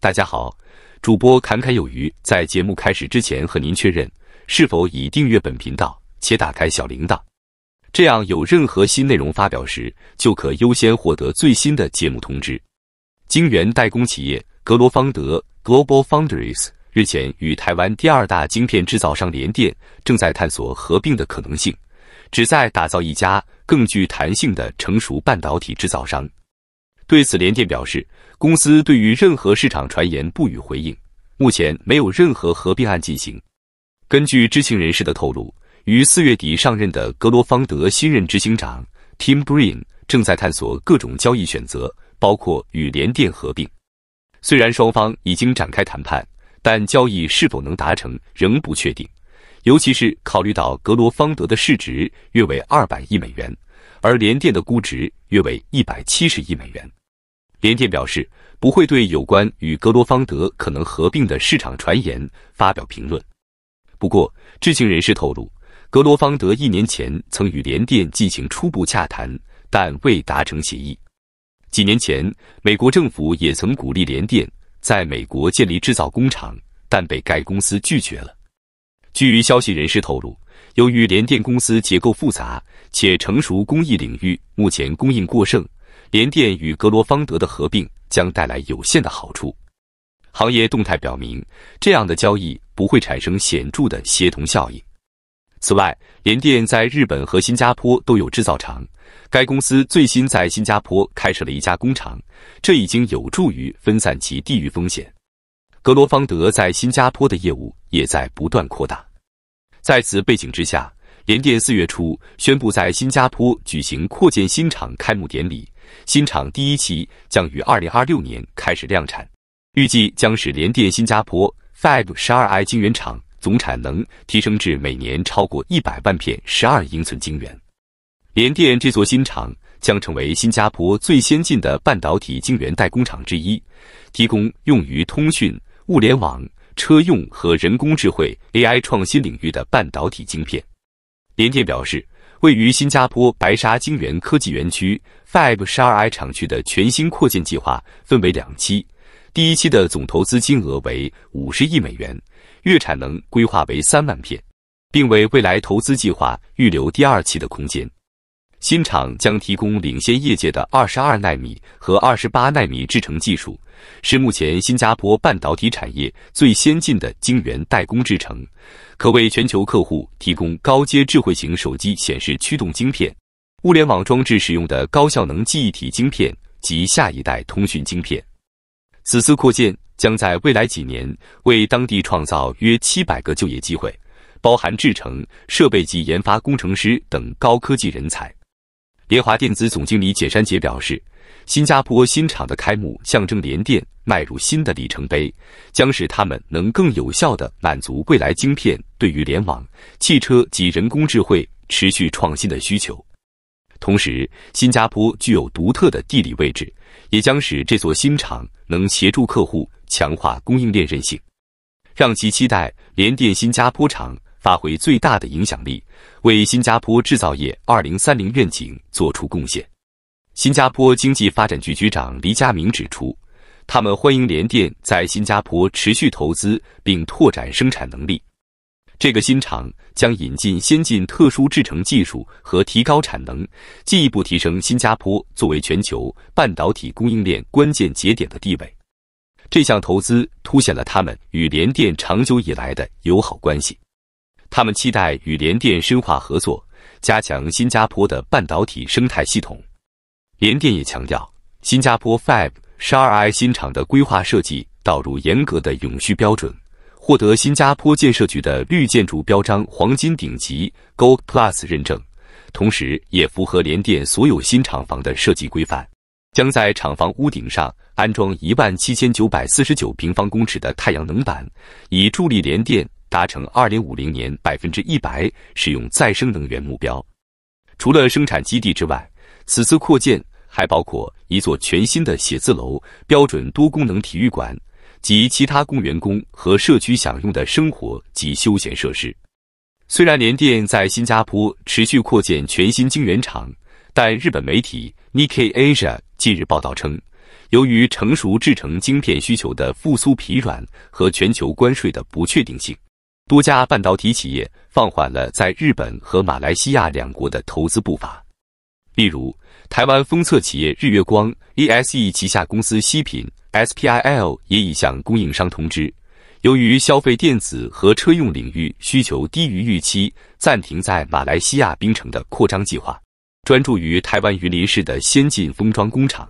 大家好，主播侃侃有余。在节目开始之前，和您确认是否已订阅本频道且打开小铃铛，这样有任何新内容发表时，就可优先获得最新的节目通知。晶圆代工企业格罗方德 （Global Foundries） 日前与台湾第二大晶片制造商联电正在探索合并的可能性，旨在打造一家更具弹性的成熟半导体制造商。对此，联电表示，公司对于任何市场传言不予回应，目前没有任何合并案进行。根据知情人士的透露，于四月底上任的格罗方德新任执行长 Tim Green 正在探索各种交易选择，包括与联电合并。虽然双方已经展开谈判，但交易是否能达成仍不确定，尤其是考虑到格罗方德的市值约为二百亿美元，而联电的估值约为一百七十亿美元。联电表示不会对有关与格罗方德可能合并的市场传言发表评论。不过，知情人士透露，格罗方德一年前曾与联电进行初步洽谈，但未达成协议。几年前，美国政府也曾鼓励联电在美国建立制造工厂，但被该公司拒绝了。据消息人士透露，由于联电公司结构复杂，且成熟工艺领域目前供应过剩。联电与格罗方德的合并将带来有限的好处。行业动态表明，这样的交易不会产生显著的协同效应。此外，联电在日本和新加坡都有制造厂。该公司最新在新加坡开设了一家工厂，这已经有助于分散其地域风险。格罗方德在新加坡的业务也在不断扩大。在此背景之下，联电四月初宣布在新加坡举行扩建新厂开幕典礼。新厂第一期将于二零二六年开始量产，预计将使联电新加坡 Fab 十二 i 晶圆厂总产能提升至每年超过一百万片十二英寸晶圆。联电这座新厂将成为新加坡最先进的半导体晶圆代工厂之一，提供用于通讯、物联网、车用和人工智慧 AI 创新领域的半导体晶片。联电表示。位于新加坡白沙晶圆科技园区 Fab 十二 I 厂区的全新扩建计划分为两期，第一期的总投资金额为五十亿美元，月产能规划为三万片，并为未来投资计划预留第二期的空间。新厂将提供领先业界的二十二纳米和二十八纳米制程技术，是目前新加坡半导体产业最先进的晶圆代工制程，可为全球客户提供高阶智慧型手机显示驱动晶片、物联网装置使用的高效能记忆体晶片及下一代通讯晶片。此次扩建将在未来几年为当地创造约七百个就业机会，包含制程设备及研发工程师等高科技人才。联华电子总经理简山杰表示，新加坡新厂的开幕象征联电迈入新的里程碑，将使他们能更有效地满足未来晶片对于联网、汽车及人工智慧持续创新的需求。同时，新加坡具有独特的地理位置，也将使这座新厂能协助客户强化供应链韧性，让其期待联电新加坡厂。发挥最大的影响力，为新加坡制造业“二零三零”愿景做出贡献。新加坡经济发展局局长黎家明指出，他们欢迎联电在新加坡持续投资并拓展生产能力。这个新厂将引进先进特殊制成技术和提高产能，进一步提升新加坡作为全球半导体供应链关键节点的地位。这项投资凸显了他们与联电长久以来的友好关系。他们期待与联电深化合作，加强新加坡的半导体生态系统。联电也强调，新加坡 Fab 12i 新厂的规划设计导入严格的永续标准，获得新加坡建设局的绿建筑标章黄金顶级 Gold Plus 认证，同时也符合联电所有新厂房的设计规范。将在厂房屋顶上安装一万七千九百四十九平方公尺的太阳能板，以助力联电。达成二零五零年百分之一百使用再生能源目标。除了生产基地之外，此次扩建还包括一座全新的写字楼、标准多功能体育馆及其他供员工和社区享用的生活及休闲设施。虽然联电在新加坡持续扩建全新晶圆厂，但日本媒体 Nikkei Asia 近日报道称，由于成熟制成晶片需求的复苏疲软和全球关税的不确定性。多家半导体企业放缓了在日本和马来西亚两国的投资步伐。例如，台湾封测企业日月光 （ASE） 旗下公司西品 （S P I L） 也已向供应商通知，由于消费电子和车用领域需求低于预期，暂停在马来西亚槟城的扩张计划。专注于台湾榆林市的先进封装工厂，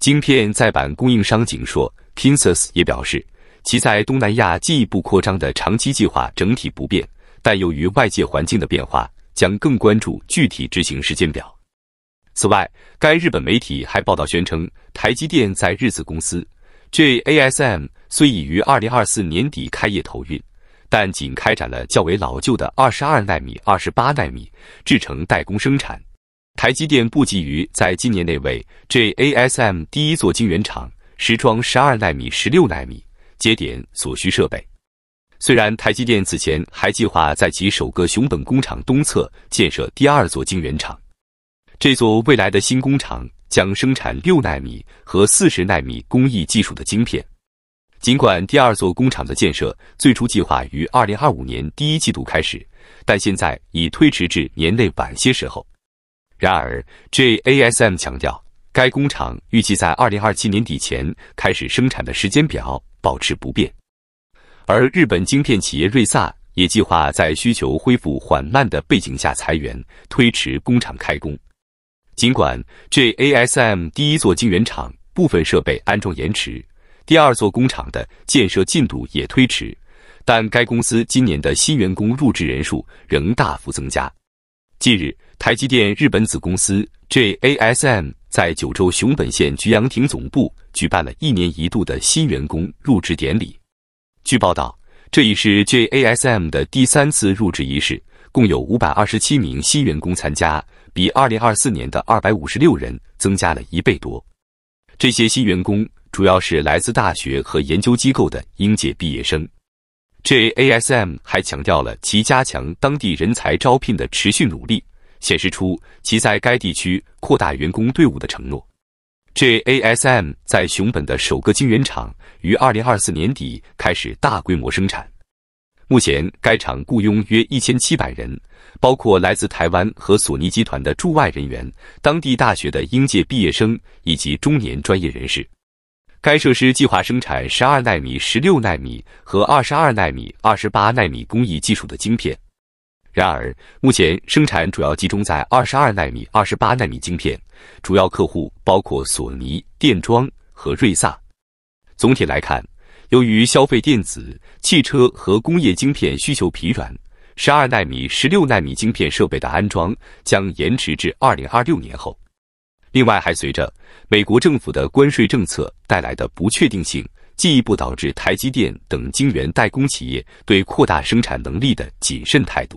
晶片再版供应商景硕 （Kinsas） 也表示。其在东南亚进一步扩张的长期计划整体不变，但由于外界环境的变化，将更关注具体执行时间表。此外，该日本媒体还报道宣称，台积电在日子公司 J A S M 虽已于二零二四年底开业投运，但仅开展了较为老旧的二十二纳米、二十八纳米制程代工生产。台积电不急于在今年内为 J A S M 第一座晶圆厂实装十二纳米、十六纳米。节点所需设备。虽然台积电此前还计划在其首个熊本工厂东侧建设第二座晶圆厂，这座未来的新工厂将生产六纳米和四十纳米工艺技术的晶片。尽管第二座工厂的建设最初计划于二零二五年第一季度开始，但现在已推迟至年内晚些时候。然而，J A S M 强调，该工厂预计在二零二七年底前开始生产的时间表。保持不变，而日本晶片企业瑞萨也计划在需求恢复缓慢的背景下裁员，推迟工厂开工。尽管 J A S M 第一座晶圆厂部分设备安装延迟，第二座工厂的建设进度也推迟，但该公司今年的新员工入职人数仍大幅增加。近日，台积电日本子公司 J A S M。在九州熊本县菊阳亭总部举办了一年一度的新员工入职典礼。据报道，这已是 JASM 的第三次入职仪式，共有五百二十七名新员工参加，比二零二四年的二百五十六人增加了一倍多。这些新员工主要是来自大学和研究机构的应届毕业生。JASM 还强调了其加强当地人才招聘的持续努力。显示出其在该地区扩大员工队伍的承诺。JASM 在熊本的首个晶圆厂于二零二四年底开始大规模生产。目前，该厂雇佣约一千七百人，包括来自台湾和索尼集团的驻外人员、当地大学的应届毕业生以及中年专业人士。该设施计划生产十二纳米、十六纳米和二十二纳米、二十八纳米工艺技术的晶片。然而，目前生产主要集中在二十二纳米、二十八纳米晶片，主要客户包括索尼、电装和瑞萨。总体来看，由于消费电子、汽车和工业晶片需求疲软，十二纳米、十六纳米晶片设备的安装将延迟至二零二六年后。另外，还随着美国政府的关税政策带来的不确定性，进一步导致台积电等晶圆代工企业对扩大生产能力的谨慎态度。